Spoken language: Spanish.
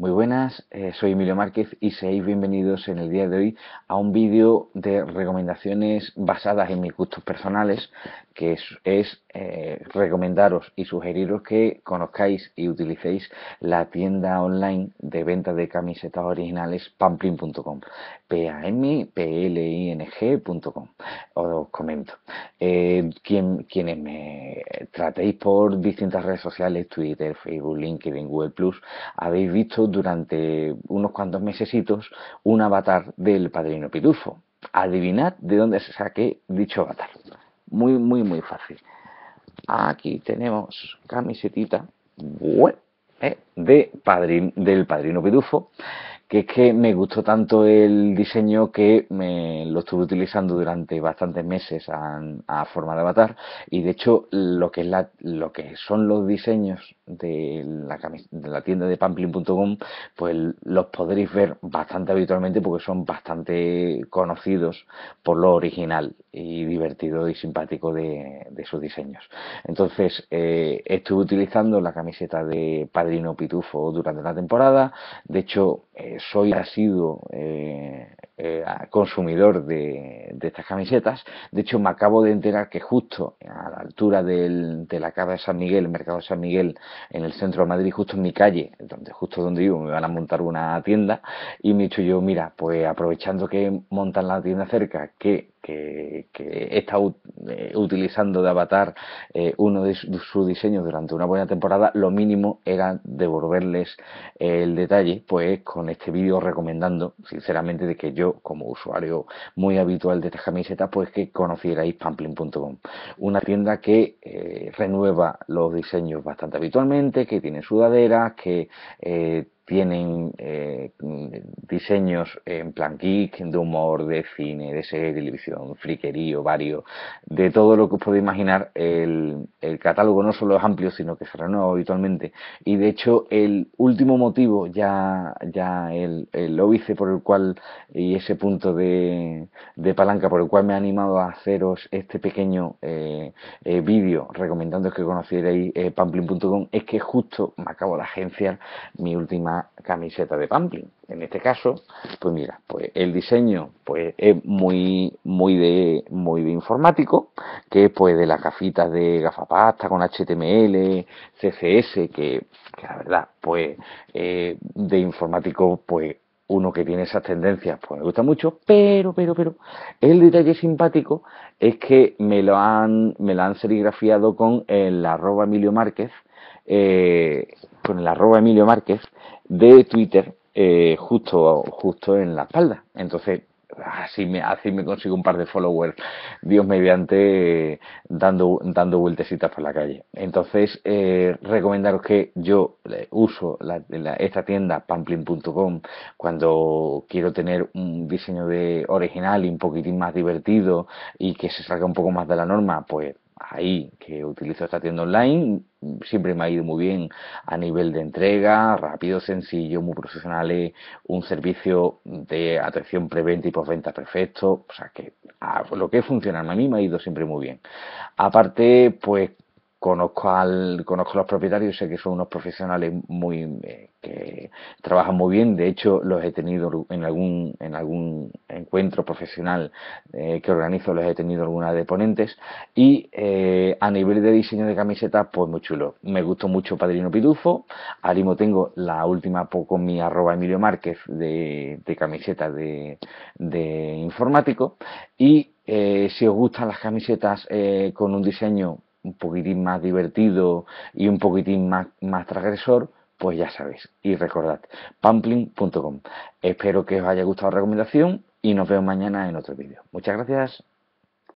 Muy buenas, eh, soy Emilio Márquez y seáis bienvenidos en el día de hoy a un vídeo de recomendaciones basadas en mis gustos personales, que es, eh, recomendaros y sugeriros que conozcáis y utilicéis la tienda online de venta de camisetas originales pamplin.com, p a m p l i n g.com. Os comento, eh, quienes me tratéis por distintas redes sociales, Twitter, Facebook, LinkedIn, Google Plus, habéis visto durante unos cuantos mesecitos un avatar del Padrino Pitufo. Adivinad de dónde se saqué dicho avatar. Muy, muy, muy fácil. Aquí tenemos camisetita eh, de padrino del padrino Pitufo que es que me gustó tanto el diseño que me lo estuve utilizando durante bastantes meses a, forma de avatar y de hecho lo que lo que son los diseños de la, tienda de pamplin.com pues los podréis ver bastante habitualmente porque son bastante conocidos por lo original y divertido y simpático de, sus diseños entonces eh, estuve utilizando la camiseta de Padrino Pitufo durante la temporada de hecho eh, soy asiduo sido eh, eh, consumidor de, estas camisetas. De hecho, me acabo de enterar que justo a la altura del, de la Cava de San Miguel, el Mercado de San Miguel, en el centro de Madrid, justo en mi calle, donde justo donde vivo, me van a montar una tienda. Y me he dicho yo, mira, pues aprovechando que montan la tienda cerca, que que, que está eh, utilizando de avatar eh, uno de sus diseños durante una buena temporada, lo mínimo era devolverles el detalle, pues con este vídeo recomendando, sinceramente, de que yo, como usuario muy habitual de estas pues que conocierais pamplin.com, una tienda que eh, renueva los diseños bastante habitualmente, que tiene sudaderas, que eh, tienen eh, diseños en plan geek, de humor, de cine, de serie, televisión, friquerío, varios, de todo lo que os podéis imaginar, el, el, catálogo no solo es amplio, sino que se renueva habitualmente. Y de hecho, el último motivo, ya, ya el, el óbice por el cual, y ese punto de, de, palanca por el cual me ha animado a haceros este pequeño eh, vídeo recomendado es que conocierais eh, pamplin.com es que justo me acabo de agenciar mi última camiseta de Pamplin. En este caso, pues mira, pues el diseño pues es muy muy de muy de informático, que es pues de las gafitas de gafapasta con HTML, CSS, que, la verdad, pues eh, de informático pues uno que tiene esas tendencias, pues me gusta mucho, pero, pero, pero, el detalle simpático es que me lo han, me lo han serigrafiado con el arroba Emilio Márquez, eh, con el arroba Emilio Márquez de Twitter, eh, justo, justo en la espalda. Entonces, así me, así me consigo un par de followers, Dios mediante, dando, dando vueltecitas por la calle. Entonces, eh, recomendaros que yo eh, uso esta tienda, pamplin.com, cuando quiero tener un diseño de original y un poquitín más divertido y que se salga un poco más de la norma, pues ahí que utilizo esta tienda online siempre me ha ido muy bien a nivel de entrega, rápido, sencillo, muy profesional, eh, un servicio de atención preventa y postventa perfecto, o sea que a ah, lo que es funcionarme a mí me ha ido siempre muy bien. Aparte, pues conozco al conozco a los propietarios sé que son unos profesionales muy eh, que trabajan muy bien de hecho los he tenido en algún en algún encuentro profesional eh, que organizo los he tenido algunas de ponentes y eh, a nivel de diseño de camisetas pues muy chulo me gustó mucho Padrino Pitufo ahora tengo la última poco mi arroba Emilio Márquez de, camisetas camiseta de informático y si os gustan las camisetas con un diseño un poquitín más divertido y un poquitín más, más transgresor, pues ya sabéis. Y recordad, pampling.com. Espero que os haya gustado la recomendación y nos vemos mañana en otro vídeo. Muchas gracias.